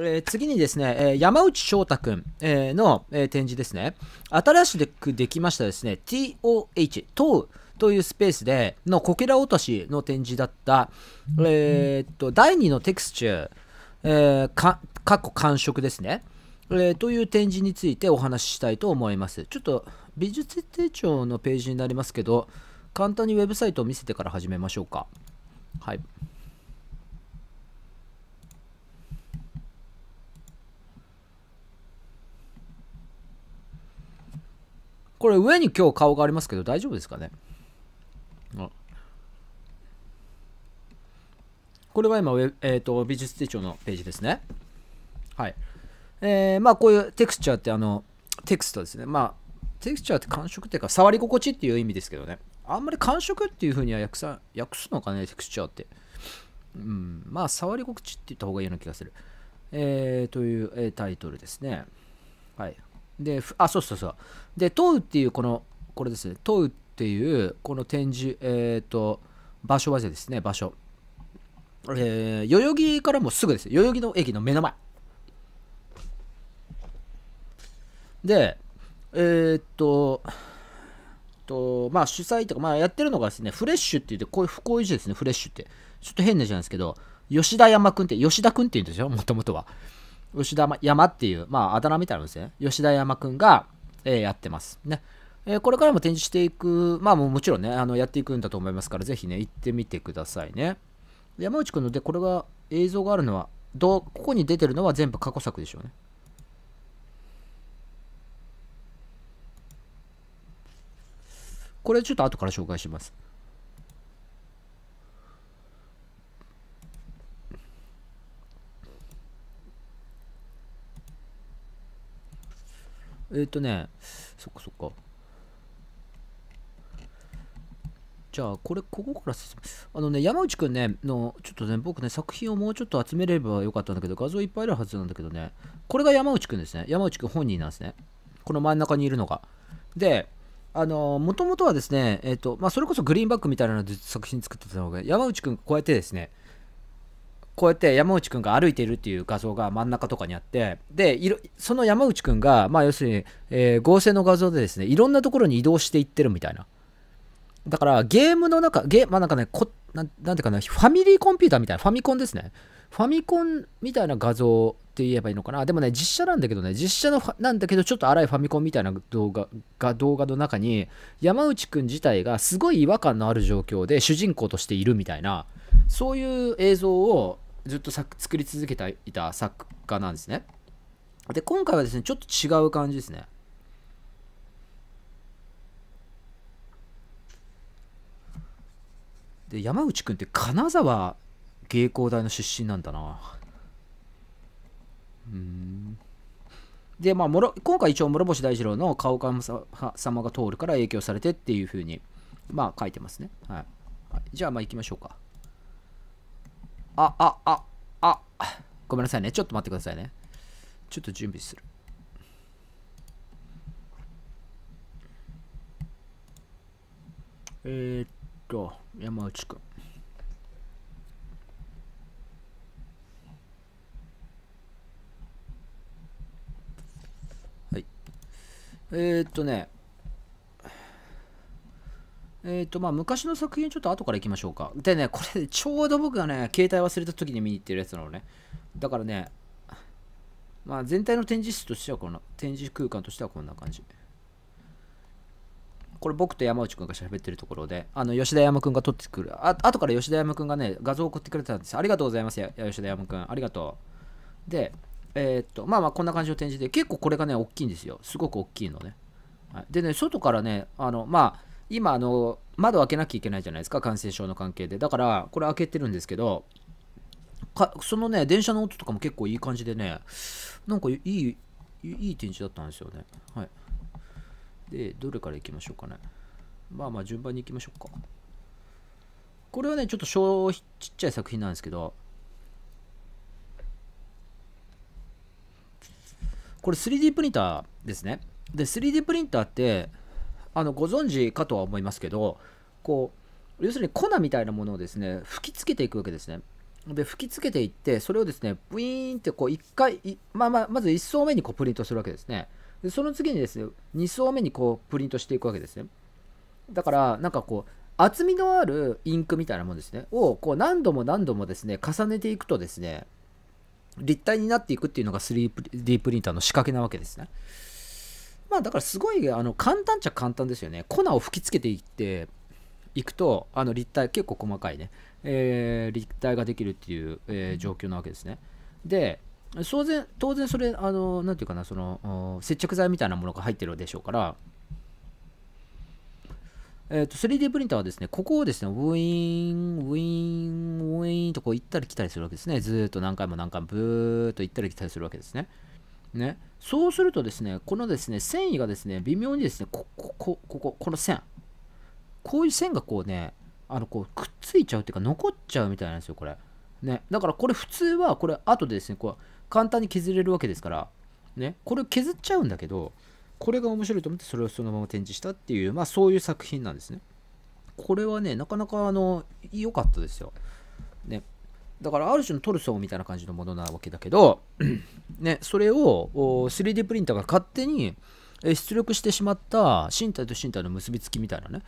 えー、次にですね、えー、山内翔太君、えー、の、えー、展示ですね。新しくできましたですね、TOH、というスペースでのこけら落としの展示だった、えー、っと、第2のテクスチュー、えー、か、かっこ感触ですね。えー、という展示についてお話ししたいと思います。ちょっと美術手帳のページになりますけど、簡単にウェブサイトを見せてから始めましょうか。はい。これ上に今日顔がありますけど大丈夫ですかねこれは今、えーと、美術手帳のページですね。はい。えー、まあこういうテクスチャーってあの、テクストですね。まあテクスチャーって感触っていうか触り心地っていう意味ですけどね。あんまり感触っていうふうには訳さ訳すのかね、テクスチャーって。うん、まあ触り心地って言った方がいいような気がする。えー、という、えー、タイトルですね。はい。で、あ、そうそうそう。で、問うっていう、この、これですね、問うっていう、この展示、えっ、ー、と、場所はですね、場所。えー、代々木からもすぐです。代々木の駅の目の前。で、えー、っと、とまあ、主催とか、まあ、やってるのがですね、フレッシュって言って、こういう不幸維持ですね、フレッシュって。ちょっと変な字なんですけど、吉田山君って、吉田君って言うんですよ、もともとは。吉田山っていう、まあ、あだ名みたいなんですね。吉田山くんが、えー、やってます。ね。えー、これからも展示していく、まあもうもちろんね、あのやっていくんだと思いますから、ぜひね、行ってみてくださいね。山内くんので、これが、映像があるのは、どここに出てるのは全部過去作でしょうね。これちょっと後から紹介します。えっ、ー、とね、そっかそっか。じゃあ、これ、ここから進む。あのね、山内くんね、の、ちょっとね、僕ね、作品をもうちょっと集めればよかったんだけど、画像いっぱいあるはずなんだけどね、これが山内くんですね。山内くん本人なんですね。この真ん中にいるのが。で、あの、もともとはですね、えっ、ー、と、まあ、それこそグリーンバックみたいなので作品作ってたのが、山内くんこうやってですね、こうやって山内くんが歩いているっていう画像が真ん中とかにあってでその山内くんが、まあ、要するに、えー、合成の画像でですねいろんなところに移動していってるみたいなだからゲームの中ゲまあなんかねこななんていうかなファミリーコンピューターみたいなファミコンですねファミコンみたいな画像って言えばいいのかなでもね、実写なんだけどね、実写のなんだけど、ちょっと荒いファミコンみたいな動画が動画の中に、山内くん自体がすごい違和感のある状況で主人公としているみたいな、そういう映像をずっと作り続けていた作家なんですね。で、今回はですね、ちょっと違う感じですね。で、山内くんって金沢芸工大の出身なんだな。うん。で、まあ、もろ今回一応、諸星大二郎の顔かさ様が通るから影響されてっていうふうに、まあ、書いてますね。はい。はい、じゃあ、まあ、行きましょうか。あ、あ、あ、あ。ごめんなさいね。ちょっと待ってくださいね。ちょっと準備する。えー、っと、山内くん。はい。えー、っとね、えっ、ー、と、まあ、昔の作品ちょっと後から行きましょうか。でね、これ、ちょうど僕がね、携帯忘れた時に見に行ってるやつなのね。だからね、まあ、全体の展示室としてはこの、展示空間としてはこんな感じ。これ僕と山内くんが喋ってるところで、あの、吉田山くんが撮ってくる。あ後から吉田山くんがね、画像送ってくれたんですありがとうございます、吉田山くん。ありがとう。で、えー、っと、まあまあ、こんな感じの展示で、結構これがね、大きいんですよ。すごく大きいのね。はい、でね、外からね、あの、まあ、今あの窓開けなきゃいけないじゃないですか感染症の関係でだからこれ開けてるんですけどかそのね電車の音とかも結構いい感じでねなんかいいいい展示だったんですよねはいでどれからいきましょうかねまあまあ順番にいきましょうかこれはねちょっと小ちっちゃい作品なんですけどこれ 3D プリンターですねで 3D プリンターってあのご存知かとは思いますけどこう要するに粉みたいなものをですね吹きつけていくわけですね。で吹きつけていってそれをですねブイーンってこう1回まあ、まあ、まず1層目にこうプリントするわけですねでその次にですね2層目にこうプリントしていくわけですねだからなんかこう厚みのあるインクみたいなものですねをこう何度も何度もですね重ねていくとですね立体になっていくっていうのが 3D プリンターの仕掛けなわけですねまあだからすごいあの簡単っちゃ簡単ですよね。粉を吹きつけていっていくとあの立体結構細かいね、えー、立体ができるっていう、えー、状況なわけですね。で当然当然それあのなんていうかなその接着剤みたいなものが入ってるでしょうから。えーと、3D プリンターはですね、ここをですね、ウィーン、ウィーン、ウィーンとこう行ったり来たりするわけですね。ずっと何回も何回もブーっと行ったり来たりするわけですね。ね、そうするとですね、このですね、繊維がですね、微妙にですね、ここ、ここ、この線、こういう線がこうね、あの、こう、くっついちゃうっていうか、残っちゃうみたいなんですよ、これ。ね、だからこれ普通は、これ後でですね、こう、簡単に削れるわけですから、ね、これ削っちゃうんだけど、これが面白いと思って、それをそのまま展示したっていう、まあそういう作品なんですね。これはね、なかなか、あの、良かったですよ。ね、だからある種のトルソーみたいな感じのものなわけだけど、ね、それを 3D プリンターが勝手に出力してしまった身体と身体の結びつきみたいなね、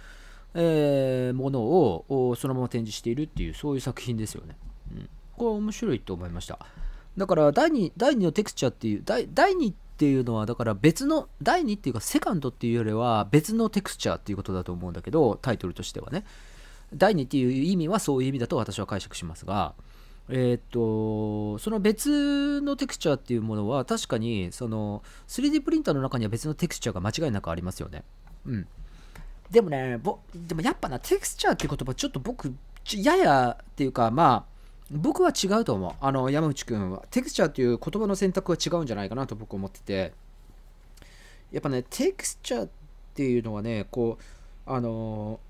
えー、ものをそのまま展示しているっていうそういう作品ですよね。うん、これは面白いと思いました。だから第 2, 第2のテクスチャーっていう第第2っていうのはだから別の第2っていうかセカンドっていうよりは別のテクスチャーっていうことだと思うんだけどタイトルとしてはね。第2っていう意味はそういう意味だと私は解釈しますが。えー、っとその別のテクスチャーっていうものは確かにその 3D プリンターの中には別のテクスチャーが間違いなくありますよね。うん、でもねぼでもやっぱなテクスチャーっていう言葉ちょっと僕ややっていうかまあ僕は違うと思うあの山内くんはテクスチャーっていう言葉の選択は違うんじゃないかなと僕思っててやっぱねテクスチャーっていうのはねこうあのー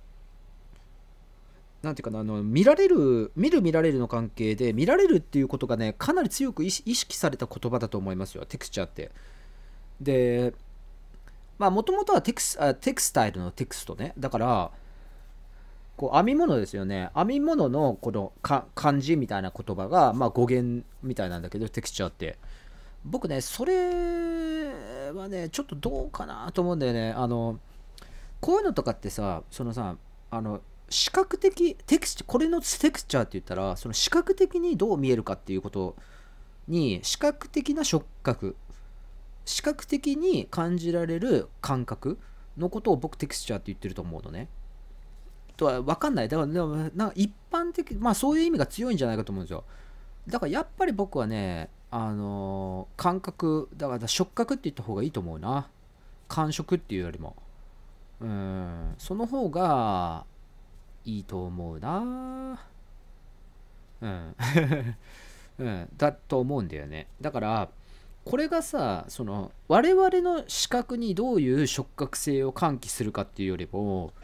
んていうかなあの見られる見る見られるの関係で見られるっていうことがねかなり強く意識された言葉だと思いますよテクスチャーって。でまあもともとはテクスあテクスタイルのテクストねだからこう編み物ですよね編み物のこの漢字みたいな言葉が、まあ、語源みたいなんだけどテクスチャーって僕ねそれはねちょっとどうかなと思うんだよねあのこういうのとかってさそのさあの視覚的テクスチこれのテクスチャーって言ったらその視覚的にどう見えるかっていうことに視覚的な触覚視覚的に感じられる感覚のことを僕テクスチャーって言ってると思うのね。とは分かんないだからなんか一般的まあそういう意味が強いんじゃないかと思うんですよ。だからやっぱり僕はねあのー、感覚だから触覚って言った方がいいと思うな感触っていうよりもうんその方がいいと思うなうん うん、だと思うんだよねだからこれがさその我々の視覚にどういう触覚性を喚起するかっていうよりも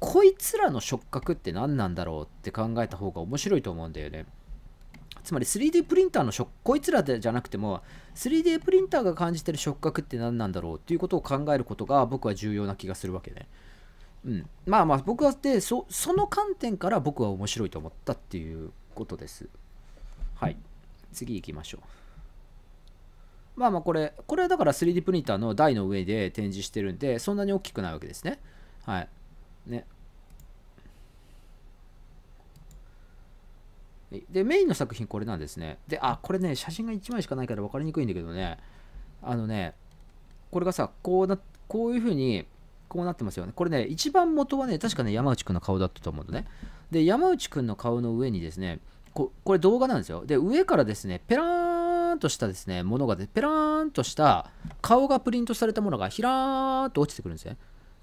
こいつらの触覚って何なんだろうって考えた方が面白いと思うんだよねつまり 3D プリンターの触こいつらじゃなくても 3D プリンターが感じてる触覚って何なんだろうっていうことを考えることが僕は重要な気がするわけね。うん、まあまあ僕はでそその観点から僕は面白いと思ったっていうことですはい次行きましょうまあまあこれこれはだから 3D プリンターの台の上で展示してるんでそんなに大きくないわけですねはいねでメインの作品これなんですねであこれね写真が1枚しかないから分かりにくいんだけどねあのねこれがさこうなこういうふうにこうなってますよね。これね、一番元はね、確かね、山内くんの顔だったと思うんだね。で、山内くんの顔の上にですね、ここれ動画なんですよ。で、上からですね、ペラーンとしたですね、ものがで、ペラーンとした顔がプリントされたものがひらーっと落ちてくるんですね。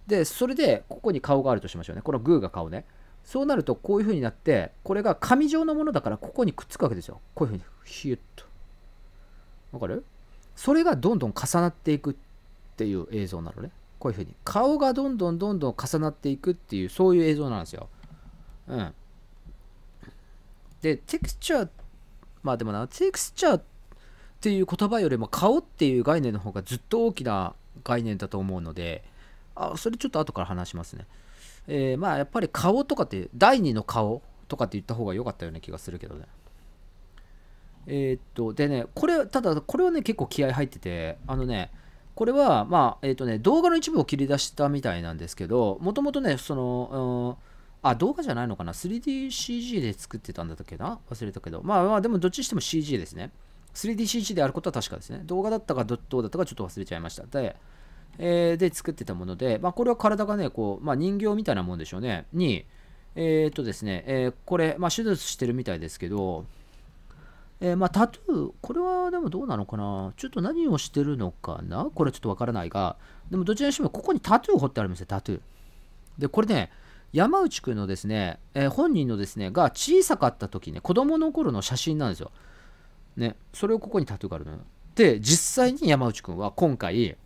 で、それで、ここに顔があるとしましょうね。このグーが顔ね。そうなると、こういう風になって、これが紙状のものだから、ここにくっつくわけですよ。こういう風に、ヒュッと。わかるそれがどんどん重なっていくっていう映像なのね。こういうふうに顔がどんどんどんどん重なっていくっていうそういう映像なんですよ。うん。で、テクスチャー、まあでもな、テクスチャーっていう言葉よりも顔っていう概念の方がずっと大きな概念だと思うので、あ、それちょっと後から話しますね。えー、まあやっぱり顔とかって、第二の顔とかって言った方が良かったような気がするけどね。えー、っと、でね、これ、ただこれはね、結構気合入ってて、あのね、これは、まあ、えー、とね、動画の一部を切り出したみたいなんですけど、もともとね、その、うん、あ、動画じゃないのかな ?3DCG で作ってたんだっけな忘れたけど。まあまあ、でもどっちにしても CG ですね。3DCG であることは確かですね。動画だったかどうだったかちょっと忘れちゃいました。で、えー、で作ってたもので、まあ、これは体がね、こう、まあ、人形みたいなもんでしょうね。に、えっ、ー、とですね、えー、これ、まあ、手術してるみたいですけど、えー、まあ、タトゥー、これはでもどうなのかなちょっと何をしてるのかなこれちょっとわからないが、でもどちらにしてもここにタトゥー彫ってあるんですよ、タトゥー。で、これね、山内くんのですね、えー、本人のですね、が小さかった時ね、子供の頃の写真なんですよ。ね、それをここにタトゥーがあるのよ。で、実際に山内くんは今回、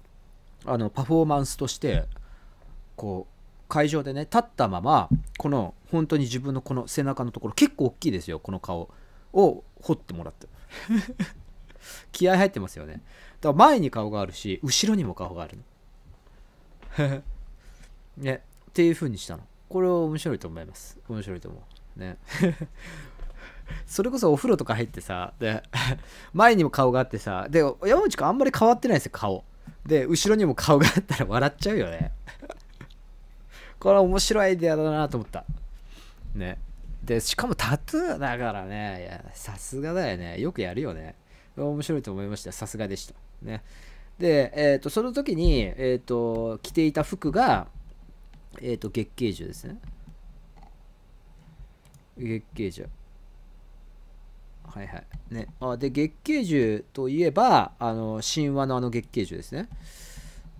あの、パフォーマンスとして、こう、会場でね、立ったまま、この、本当に自分のこの背中のところ、結構大きいですよ、この顔を掘ってもらった 気合入ってますよねだから前に顔があるし後ろにも顔があるの ねっていう風にしたのこれは面白いと思います面白いと思うね それこそお風呂とか入ってさで前にも顔があってさで山内君あんまり変わってないんですよ顔で後ろにも顔があったら笑っちゃうよねこれは面白いアイデアだなと思ったねで、しかもタトゥーだからね、さすがだよね。よくやるよね。面白いと思いました。さすがでした。ね。で、えっ、ー、と、その時に、えっ、ー、と、着ていた服が、えっ、ー、と、月桂樹ですね。月桂樹。はいはい。ね。あで、月桂樹といえば、あの、神話のあの月桂樹ですね。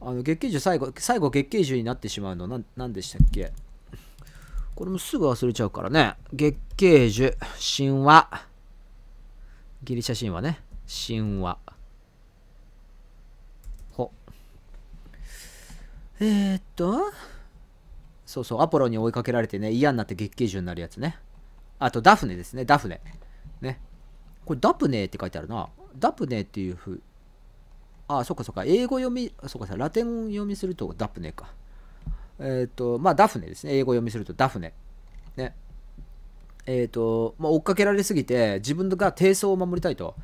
あの、月桂樹最後、最後月桂樹になってしまうの、何でしたっけこれもすぐ忘れちゃうからね。月桂樹、神話。ギリシャ神話ね。神話。ほ。えー、っと。そうそう、アポロに追いかけられてね、嫌になって月桂樹になるやつね。あと、ダフネですね、ダフネ。ね。これ、ダプネって書いてあるな。ダプネっていうふう。ああ、そっかそっか。英語読み、そっかさ、ラテン読みするとダプネか。えっ、ー、と、まあ、ダフネですね。英語読みするとダフネ。ね。えっ、ー、と、まあ、追っかけられすぎて、自分が低層を守りたいと。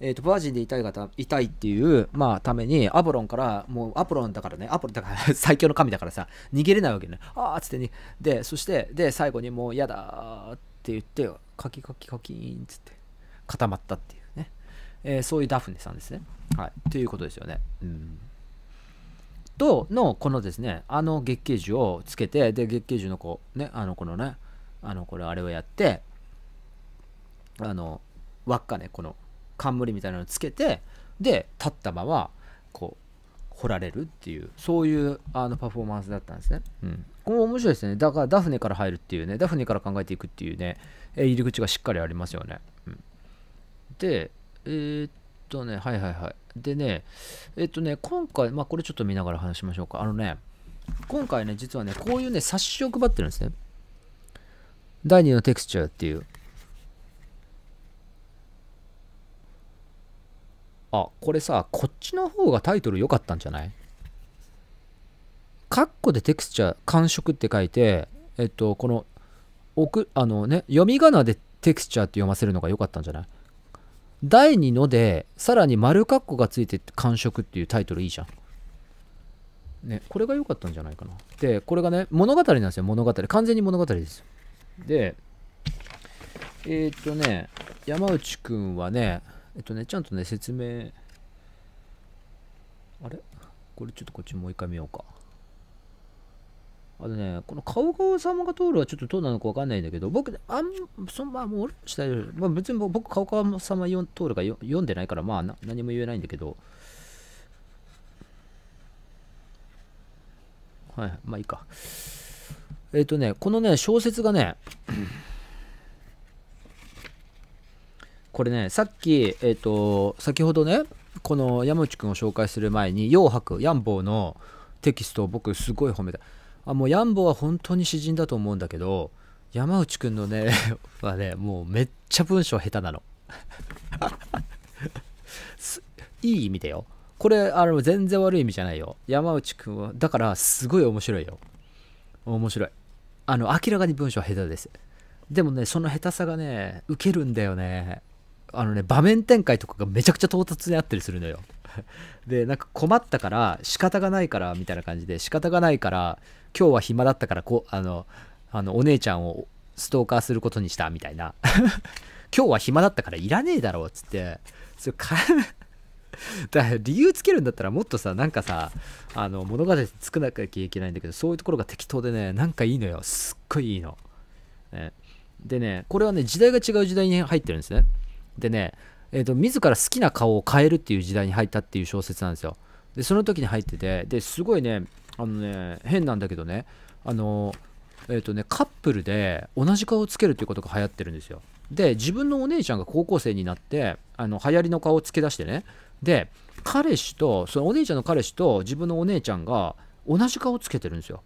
えーと、バージンでたい方たいっていう、まあ、ためにアポロンからもうアポロンだからねアポロンだから 最強の神だからさ逃げれないわけねああっつってにでそしてで最後にもう嫌だって言ってカキカキカキーンつって固まったっていうね、えー、そういうダフネさんですねはいということですよねうんとのこのですねあの月桂樹をつけてで月桂樹のこうねあのこのねあのこれあれをやってあの輪っかねこの冠みたいなのをつけてで立ったままこう掘られるっていうそういうあのパフォーマンスだったんですね。うん、これ面白いですね。だからダフネから入るっていうねダフネから考えていくっていうね入り口がしっかりありますよね。うん、でえー、っとね、はいはいはい。でね、えっとね、今回、まあこれちょっと見ながら話しましょうか。あのね、今回ね、実はね、こういうね、冊子を配ってるんですね。第2のテクスチャーっていう。あ、これさ、こっちの方がタイトル良かったんじゃないカッコでテクスチャー、感触って書いて、えっと、この、奥あのね、読み仮名でテクスチャーって読ませるのが良かったんじゃない第2のでさらに丸括弧がついて完食っていうタイトルいいじゃん。ね、これが良かったんじゃないかな。で、これがね、物語なんですよ、物語。完全に物語です。で、えー、っとね、山内くんはね、えっとね、ちゃんとね、説明、あれこれちょっとこっちもう一回見ようか。あのね、この顔顔様が通るはちょっとどうなのかわかんないんだけど、僕、あん、そんまあ、もう俺たち大丈夫。まあ、別に僕、顔顔様よ通るかよ読んでないから、まあな、何も言えないんだけど、はい、まあいいか。えっ、ー、とね、このね、小説がね、これね、さっき、えっ、ー、と、先ほどね、この山内くんを紹介する前に、洋博、ヤンボーのテキストを僕、すごい褒めた。あもうヤンボは本当に詩人だと思うんだけど山内くんのね はねもうめっちゃ文章下手なの いい意味でよこれあの全然悪い意味じゃないよ山内くんはだからすごい面白いよ面白いあの明らかに文章下手ですでもねその下手さがねウケるんだよねあのね場面展開とかがめちゃくちゃ唐突にあったりするのよ でなんか困ったから仕方がないからみたいな感じで仕方がないから今日は暇だったからこあのあのお姉ちゃんをストーカーすることにしたみたいな 今日は暇だったからいらねえだろっつってそれか だ理由つけるんだったらもっとさなんかさあの物語作らなきゃいけないんだけどそういうところが適当でねなんかいいのよすっごいいいの、ね、でねこれはね時代が違う時代に入ってるんですねでね、えーと、自ら好きな顔を変えるっていう時代に入ったっていう小説なんですよでその時に入っててですごいねあのね変なんだけどねあのえっ、ー、とねカップルで同じ顔をつけるっていうことが流行ってるんですよで自分のお姉ちゃんが高校生になってあの流行りの顔をつけ出してねで彼氏とそのお姉ちゃんの彼氏と自分のお姉ちゃんが同じ顔をつけてるんですよ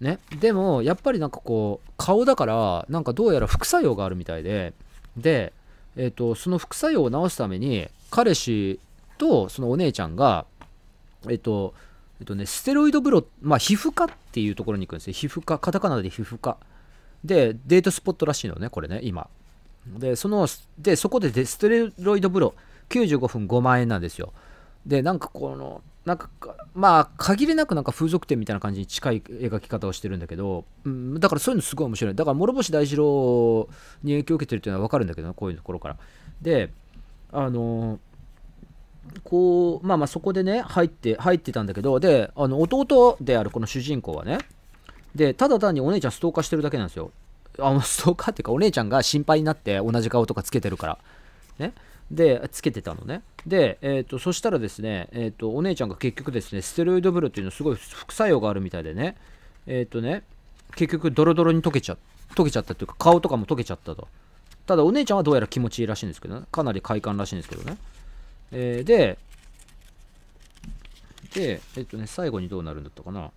ね、でもやっぱりなんかこう顔だからなんかどうやら副作用があるみたいででえっ、ー、と、その副作用を治すために、彼氏とそのお姉ちゃんが、えっ、ー、と、えっ、ー、とね、ステロイド風呂、まあ、皮膚科っていうところに行くんですよ。皮膚科、カタカナで皮膚科。で、デートスポットらしいのね、これね、今。で、その、で、そこでステロイド風呂、95分5万円なんですよ。で、なんかこの、なんかまあ限りなくなんか風俗店みたいな感じに近い描き方をしてるんだけど、うん、だからそういうのすごい面白いだから諸星大二郎に影響を受けてるっていうのは分かるんだけどこういうところからであのこうまあまあそこでね入って入ってたんだけどであの弟であるこの主人公はねでただ単にお姉ちゃんストーカーしてるだけなんですよあのストーカーっていうかお姉ちゃんが心配になって同じ顔とかつけてるからねで、つけてたのね。で、えーと、そしたらですね、えーと、お姉ちゃんが結局ですね、ステロイドブルーっていうのすごい副作用があるみたいでね、えっ、ー、とね、結局ドロドロに溶けちゃ溶けちゃったというか、顔とかも溶けちゃったと。ただお姉ちゃんはどうやら気持ちいいらしいんですけどね、かなり快感らしいんですけどね。えー、で、で、えっ、ー、とね、最後にどうなるんだったかな。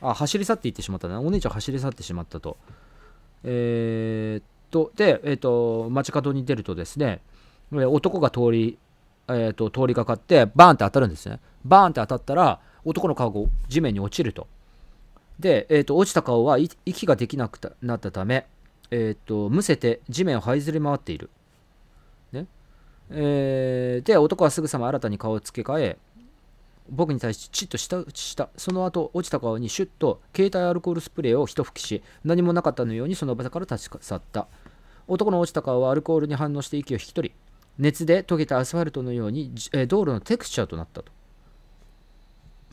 あ、走り去っていってしまったね。お姉ちゃん走り去ってしまったと。えー、っと、で、えー、っと、街角に出るとですね、男が通り、えー、っと、通りかかって、バーンって当たるんですね。バーンって当たったら、男の顔が地面に落ちると。で、えっと、落ちた顔は息ができなくなったため、えっと、むせて地面を這いずり回っている。ね。えー、で、男はすぐさま新たに顔を付け替え、僕に対してチッとした、した。その後、落ちた顔にシュッと携帯アルコールスプレーを一吹きし、何もなかったのようにその場から立ち去った。男の落ちた顔はアルコールに反応して息を引き取り、熱で溶けたアスファルトのように、え道路のテクスチャーとなったと。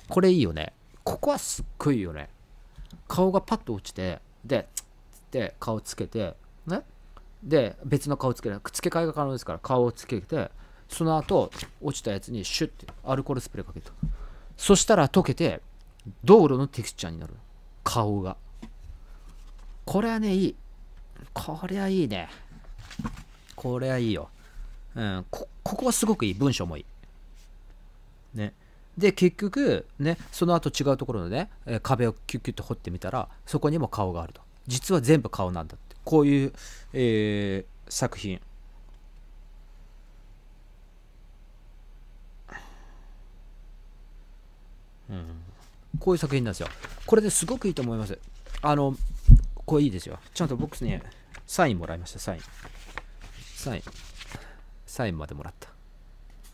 これいいよね。ここはすっごいよね。顔がパッと落ちて、で、つって顔つけて、ね。で、別の顔つけくつけ替えが可能ですから、顔をつけて、その後落ちたやつにシュッてアルコールスプレーかけたそしたら溶けて道路のテクスチャーになる顔がこれはねいいこれはいいねこれはいいようんここはすごくいい文章もいいねで結局ねその後違うところのね壁をキュッキュッと掘ってみたらそこにも顔があると実は全部顔なんだってこういう、えー、作品うん、こういう作品なんですよこれですごくいいと思いますあのこれいいですよちゃんとボックスにサインもらいましたサインサインサインまでもらった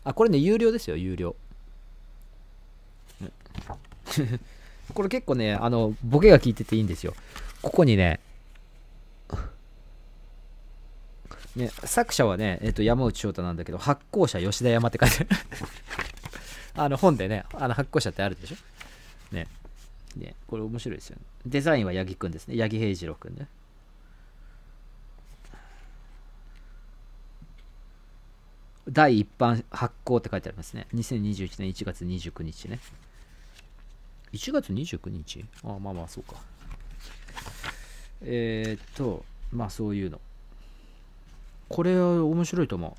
あこれね有料ですよ有料 これ結構ねあのボケが効いてていいんですよここにねね、作者はね、えっ、ー、と、山内翔太なんだけど、発行者吉田山って書いてあるあの本でね、あの発行者ってあるでしょ。ね。ね、これ面白いですよね。デザインは八木くんですね。八木平次郎くんね。第一般発行って書いてありますね。2021年1月29日ね。1月29日ああまあまあそうか。えー、っと、まあそういうの。これは面白いと思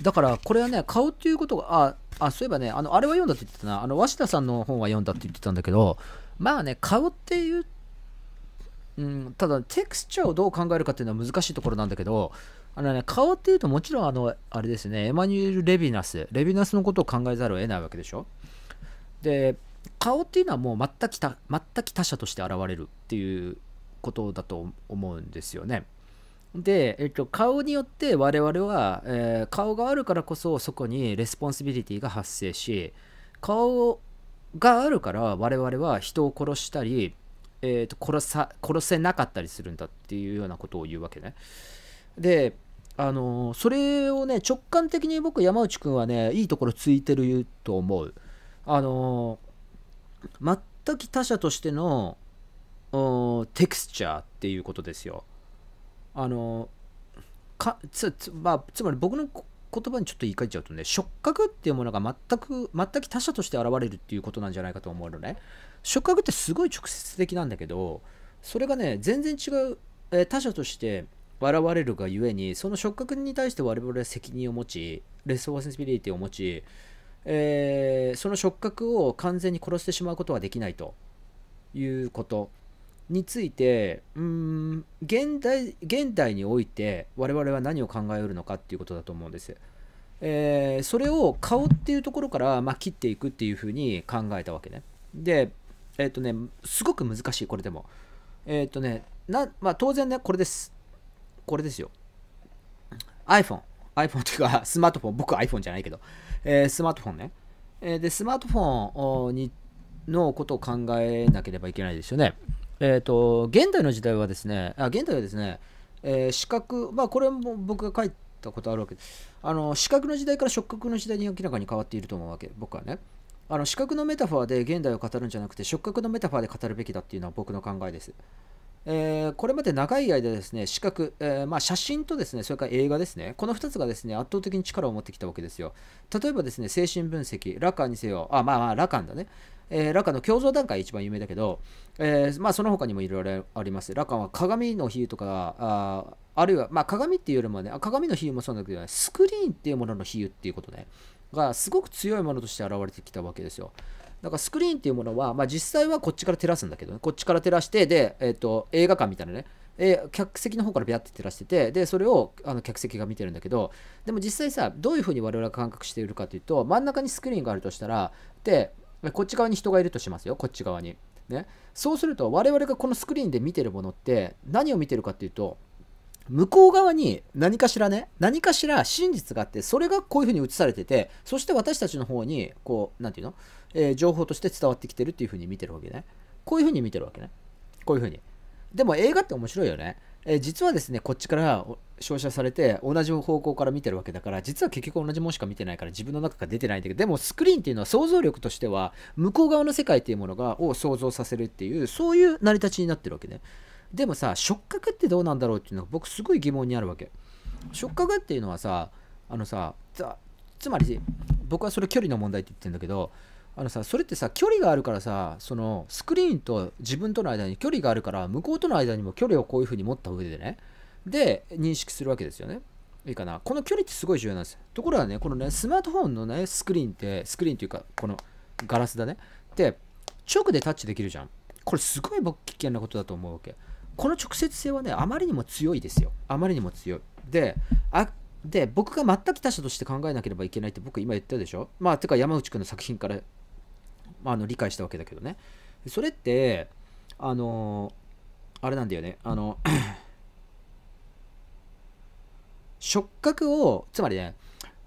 う。だからこれはね、買うっていうことが、ああそういえばねあのあれは読んだって言ってたなあの鷲田さんの本は読んだって言ってたんだけどまあね顔っていう、うん、ただテクスチャーをどう考えるかっていうのは難しいところなんだけどあのね顔っていうともちろんあのあれですねエマニュエル・レヴィナスレヴィナスのことを考えざるを得ないわけでしょで顔っていうのはもう全く他全く他者として現れるっていうことだと思うんですよね。で、えっと、顔によって我々は、えー、顔があるからこそそこにレスポンシビリティが発生し顔があるから我々は人を殺したり、えーと、殺さ殺せなかったりするんだっていうようなことを言うわけね。であのそれをね直感的に僕山内くんはねいいところついてると思う。あの全く他者としてのテクスチャーっていうことですよ。あのかつまあ、つまり僕の言葉にちょっと言い換えちゃうとね触覚っていうものが全く全く他者として現れるっていうことなんじゃないかと思うのね触覚ってすごい直接的なんだけどそれがね全然違う、えー、他者として笑われるがゆえにその触覚に対して我々は責任を持ちレスオセンシビリティを持ち、えー、その触覚を完全に殺してしまうことはできないということについてうん現代現代において我々は何を考えうるのかっていうことだと思うんです。えー、それを顔っていうところから、まあ、切っていくっていうふうに考えたわけね。で、えっ、ー、とね、すごく難しい、これでも。えっ、ー、とね、なまあ、当然ね、これです。これですよ。iPhone。iPhone というか、スマートフォン。僕は iPhone じゃないけど、えスマートフォンね。えで、スマートフォンにのことを考えなければいけないですよね。えー、と、現代の時代はですね、あ現代はですね、えー、視覚、まあこれも僕が書いたことあるわけです。あの、視覚の時代から触覚の時代に明らかに変わっていると思うわけ、僕はね。あの視覚のメタファーで現代を語るんじゃなくて触覚のメタファーで語るべきだっていうのは僕の考えです。えー、これまで長い間ですね、視覚、えー、まあ、写真とですね、それから映画ですね、この2つがですね、圧倒的に力を持ってきたわけですよ。例えばですね、精神分析、ラカンにせよ、あ、まあまあ、ラカンだね。えー、羅の共造段階一番有名だけど、えー、まあ、その他にもいろいろあります。ラカは鏡の比喩とか、ああるいは、まあ、鏡っていうよりもね、鏡の比喩もそうなんだけど、ね、スクリーンっていうものの比喩っていうことね、がすごく強いものとして現れてきたわけですよ。だからスクリーンっていうものは、まあ、実際はこっちから照らすんだけどね、こっちから照らして、で、えっ、ー、と、映画館みたいなね、え客席の方からビャって照らしててでそれをあの客席が見てるんだけどでも実際さどういうふうに我々が感覚しているかというと真ん中にスクリーンがあるとしたらでこっち側に人がいるとしますよ、こっち側に。ね、そうすると、我々がこのスクリーンで見てるものって、何を見てるかっていうと、向こう側に何かしらね、何かしら真実があって、それがこういうふうに映されてて、そして私たちの方に、こう、なんていうの、えー、情報として伝わってきてるっていうふうに見てるわけね。こういうふうに見てるわけね。こういうふうに。でも映画って面白いよね。えー、実はですね、こっちから照射されて同じ方向から見てるわけだから実は結局同じものしか見てないから自分の中から出てないんだけどでもスクリーンっていうのは想像力としては向こう側の世界っていうものがを想像させるっていうそういう成り立ちになってるわけねでもさ触覚ってどうなんだろうっていうのが僕すごい疑問にあるわけ触覚っていうのはさあのさつまり僕はそれ距離の問題って言ってるんだけどあのさそれってさ距離があるからさそのスクリーンと自分との間に距離があるから向こうとの間にも距離をこういう風に持った上でねで認識するわけですよね。いいかなこの距離ってすごい重要なんですよ。ところがね、このね、スマートフォンのね、スクリーンって、スクリーンというか、このガラスだね。で、直でタッチできるじゃん。これすごい僕危険なことだと思うわけ。この直接性はね、あまりにも強いですよ。あまりにも強い。で、あで僕が全く他者として考えなければいけないって僕今言ったでしょまあ、てか山内くんの作品から、まあ、あの理解したわけだけどね。それって、あの、あれなんだよね。あの 触覚をつまりね、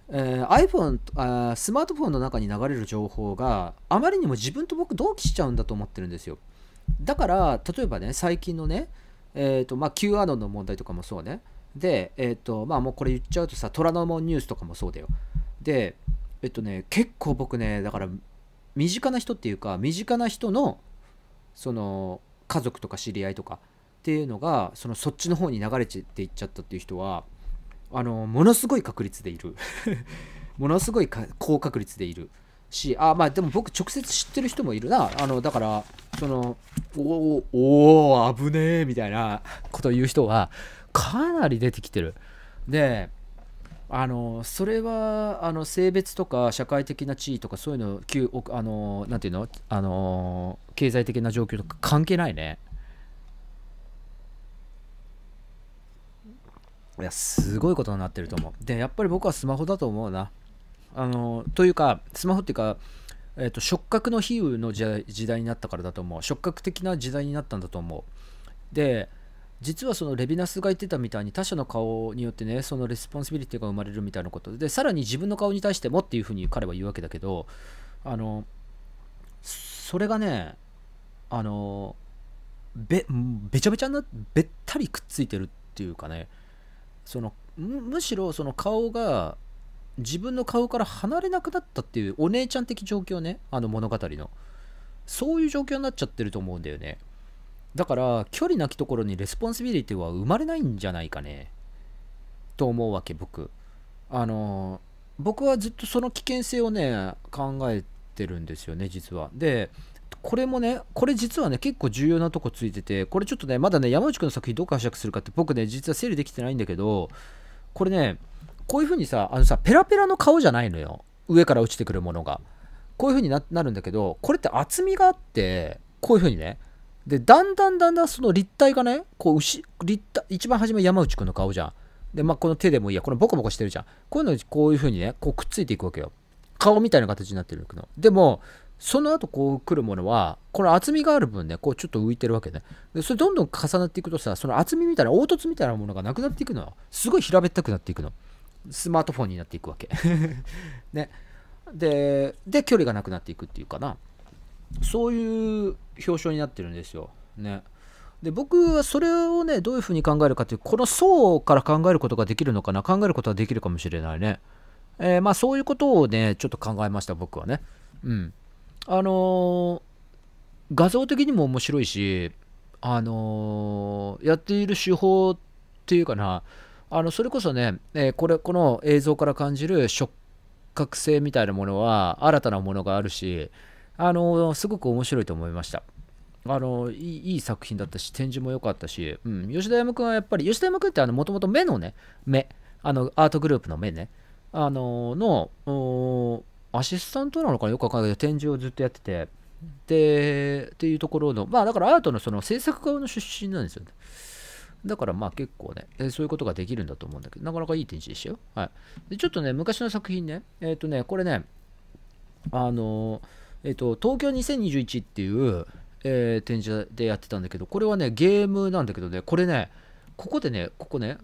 えー、iPhone あスマートフォンの中に流れる情報があまりにも自分と僕同期しちゃうんだと思ってるんですよだから例えばね最近のねえっ、ー、とまあ Q アの問題とかもそうねでえっ、ー、とまあもうこれ言っちゃうとさ虎ノ門ニュースとかもそうだよでえっとね結構僕ねだから身近な人っていうか身近な人のその家族とか知り合いとかっていうのがそのそっちの方に流れていっちゃったっていう人はあのものすごい確率でいる ものすごい高確率でいるしあまあでも僕直接知ってる人もいるなあのだからそのおおお危ねえみたいなことを言う人はかなり出てきてるであのそれはあの性別とか社会的な地位とかそういうのあのなていうのあの経済的な状況とか関係ないねいや、すごいことになってると思う。で、やっぱり僕はスマホだと思うな。あの、というか、スマホっていうか、えーと、触覚の比喩の時代になったからだと思う触覚的な時代になったんだと思うで実はそのレヴィナスが言ってたみたいに他者の顔によってねそのレスポンシビリティが生まれるみたいなことでさらに自分の顔に対してもっていうふうに彼は言うわけだけどあのそれがねあのべべちゃべちゃなべったりくっついてるっていうかねそのむしろその顔が自分の顔から離れなくなったっていうお姉ちゃん的状況ねあの物語のそういう状況になっちゃってると思うんだよねだから距離なきところにレスポンシビリティは生まれないんじゃないかねと思うわけ僕あの僕はずっとその危険性をね考えてるんですよね実はでこれもね、これ実はね、結構重要なとこついてて、これちょっとね、まだね、山内くんの作品どう解釈するかって僕ね、実は整理できてないんだけど、これね、こういう風にさ、あのさ、ペラペラの顔じゃないのよ。上から落ちてくるものが。こういう風にななるんだけど、これって厚みがあって、こういう風にね、で、だんだんだんだんその立体がね、こう、立体、一番初め山内くんの顔じゃん。で、まあ、この手でもいいや、このボコボコしてるじゃん。こういうのにこういう風にね、こうくっついていくわけよ。顔みたいな形になってるけど。でも、その後こう来るものは、この厚みがある分ね、こうちょっと浮いてるわけね。で、それどんどん重なっていくとさ、その厚みみたいな、凹凸みたいなものがなくなっていくのすごい平べったくなっていくの。スマートフォンになっていくわけ。ね。で、で、距離がなくなっていくっていうかな。そういう表彰になってるんですよ。ね。で僕はそれをねどういうふうに考えるかというこの層から考えることができるのかな考えることはできるかもしれないね、えー、まあそういうことをねちょっと考えました僕はねうんあのー、画像的にも面白いし、あのー、やっている手法っていうかな、あのそれこそね、えー、これこの映像から感じる触覚性みたいなものは新たなものがあるし、あのすごく面白いと思いました。あのいい作品だったし、展示も良かったし、うん、吉田山君はやっぱり、吉田山君ってもともと目のね、目、あのアートグループの目ね、あののアシスタントなのかよくわかんないけど、展示をずっとやってて、で、っていうところの、まあだからアートのその制作側の出身なんですよね。だからまあ結構ね、えそういうことができるんだと思うんだけど、なかなかいい展示でしたよ。はい。で、ちょっとね、昔の作品ね、えっ、ー、とね、これね、あの、えっ、ー、と、東京2021っていう、えー、展示でやってたんだけど、これはね、ゲームなんだけどね、これね、ここでね、ここね、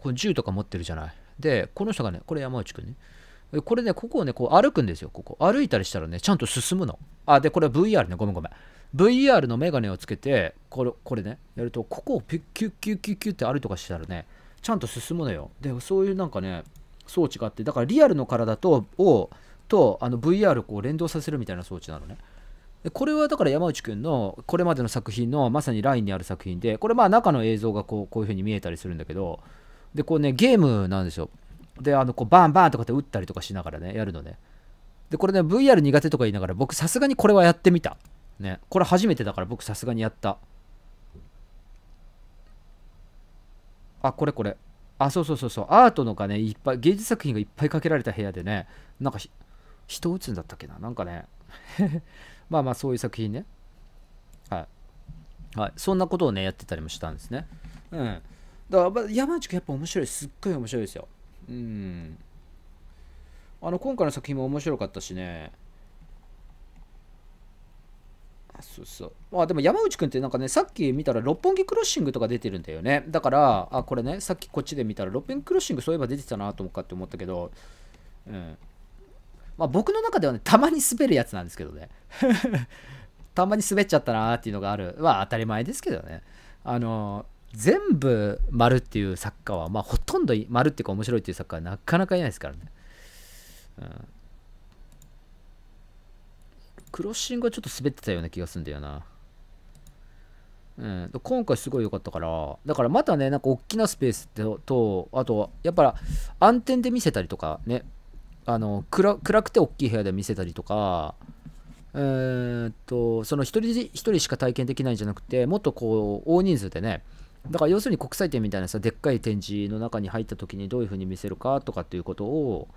この銃とか持ってるじゃない。で、この人がね、これ山内くんね。これね、ここをね、こう歩くんですよ、ここ。歩いたりしたらね、ちゃんと進むの。あ、で、これは VR ね、ごめんごめん。VR のメガネをつけて、これこれね、やると、ここをピュッキュッキュッキュッキュッって歩いとかしたらね、ちゃんと進むのよ。で、そういうなんかね、装置があって、だからリアルの体と、を、と、あの VR をこう連動させるみたいな装置なのね。これはだから山内くんのこれまでの作品のまさにラインにある作品でこれまあ中の映像がこうこういう風に見えたりするんだけどでこうねゲームなんですよであのこうバンバンとかって打ったりとかしながらねやるのねでこれね VR 苦手とか言いながら僕さすがにこれはやってみたねこれ初めてだから僕さすがにやったあこれこれあそうそうそうそうアートのがねいっぱい芸術作品がいっぱいかけられた部屋でねなんか人を打つんだったっけななんかね まあまあそういう作品ねはいはいそんなことをねやってたりもしたんですねうんだから山内くんやっぱ面白いすっごい面白いですようんあの今回の作品も面白かったしねそうそうまあでも山内くんってなんかねさっき見たら六本木クロッシングとか出てるんだよねだからあこれねさっきこっちで見たら六本木クロッシングそういえば出てたなとかって思ったけどうんまあ僕の中ではねたまに滑るやつなんですけどね たまに滑っちゃったなーっていうのがあるは当たり前ですけどねあの全部丸っていう作家は、まあ、ほとんど丸っていうか面白いっていう作家はなかなかいないですからね。うん、クロッシングはちょっと滑ってたような気がするんだよな。うん、今回すごい良かったから、だからまたね、なんか大きなスペースと、あと、やっぱ暗転で見せたりとかね、あの暗くて大きい部屋で見せたりとか、えー、っと、その一人一人しか体験できないんじゃなくて、もっとこう、大人数でね、だから要するに国際展みたいなさでっかい展示の中に入った時にどういう風に見せるかとかっていうことを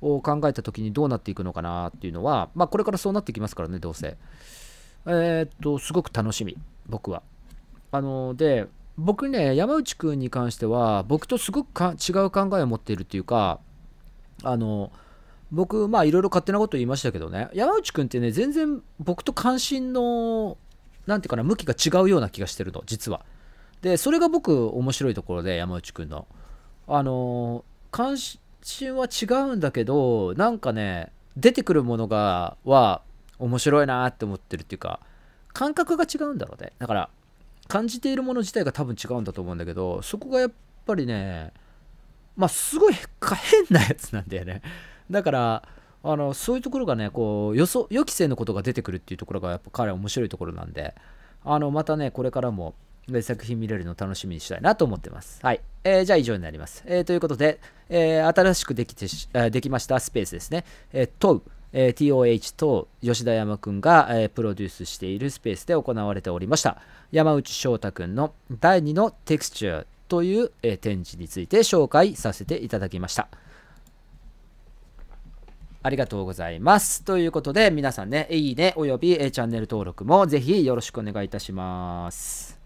を考えた時にどうなっていくのかなっていうのはまあこれからそうなってきますからねどうせえー、っとすごく楽しみ僕はあので僕ね山内くんに関しては僕とすごくか違う考えを持っているっていうかあの僕まあいろいろ勝手なこと言いましたけどね山内くんってね全然僕と関心の何て言うかな向きが違うような気がしてるの実は。で、それが僕、面白いところで、山内くんの。あの、関心は違うんだけど、なんかね、出てくるものが、は、面白いなって思ってるっていうか、感覚が違うんだろうね。だから、感じているもの自体が多分違うんだと思うんだけど、そこがやっぱりね、まあ、すごい変なやつなんだよね。だから、あのそういうところがねこう予そ予期せぬことが出てくるっていうところがやっぱ彼は面白いところなんであのまたねこれからも作品見れるの楽しみにしたいなと思ってます。はい。えー、じゃあ以上になります。えー、ということで、えー、新しくできてできましたスペースですね。えー、問う。え TOH と吉田山くんが、えプロデュースしているスペースで行われておりました。山内翔太くんの第2のテクスチャーという、え展示について紹介させていただきました。ありがとうございます。ということで、皆さんね、いいね、およびチャンネル登録もぜひよろしくお願いいたします。